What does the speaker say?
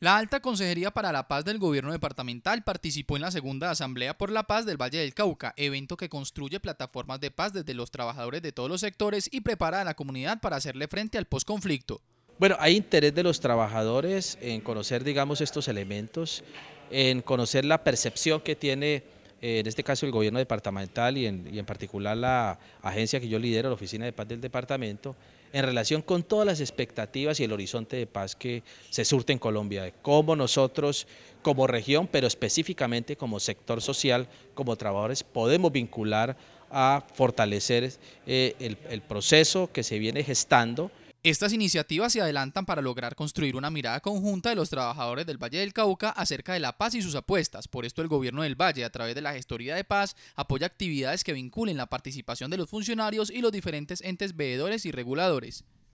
La Alta Consejería para la Paz del Gobierno Departamental participó en la segunda Asamblea por la Paz del Valle del Cauca, evento que construye plataformas de paz desde los trabajadores de todos los sectores y prepara a la comunidad para hacerle frente al posconflicto. Bueno, hay interés de los trabajadores en conocer, digamos, estos elementos, en conocer la percepción que tiene en este caso el gobierno departamental y en, particular la agencia que yo lidero, la Oficina de Paz del Departamento, en relación con todas las expectativas y el horizonte de paz que se surte en Colombia, de cómo nosotros como región, pero específicamente como sector social, como trabajadores, podemos vincular a fortalecer eh, el, el proceso que se viene gestando estas iniciativas se adelantan para lograr construir una mirada conjunta de los trabajadores del Valle del Cauca acerca de la paz y sus apuestas. Por esto el gobierno del Valle, a través de la Gestoría de Paz, apoya actividades que vinculen la participación de los funcionarios y los diferentes entes veedores y reguladores.